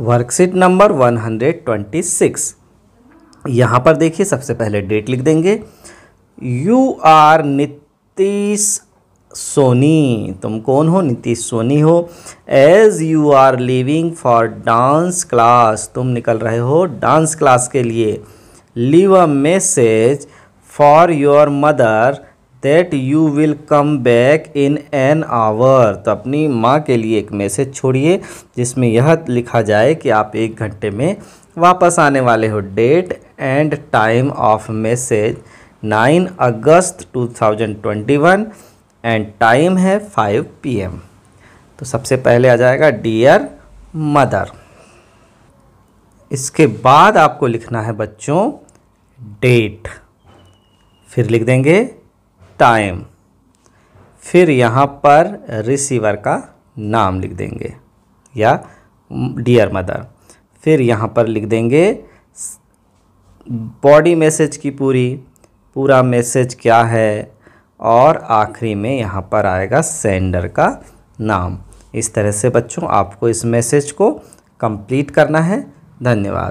worksheet number 126 यहाँ पर देखिए सबसे पहले डेट लिख देंगे यू आर नितीश सोनी तुम कौन हो नितीश सोनी हो as you are leaving for dance class तुम निकल रहे हो डांस क्लास के लिए leave a message for your mother that you will come back in an hour तो अपनी माँ के लिए एक मैसेज छोड़िए जिसमें यह लिखा जाए कि आप एक घंटे में वापस आने वाले हो date and time of message nine August 2021 and time है 5 पीएम तो सबसे पहले आ जाएगा डियर मदर इसके बाद आपको लिखना है बच्चों डेट फिर लिख देंगे टाइम फिर यहाँ पर रिसीवर का नाम लिख देंगे या डियर मदर फिर यहाँ पर लिख देंगे बॉडी मैसेज की पूरी पूरा मैसेज क्या है और आखिरी में यहाँ पर आएगा सेंडर का नाम इस तरह से बच्चों आपको इस मैसेज को कंप्लीट करना है धन्यवाद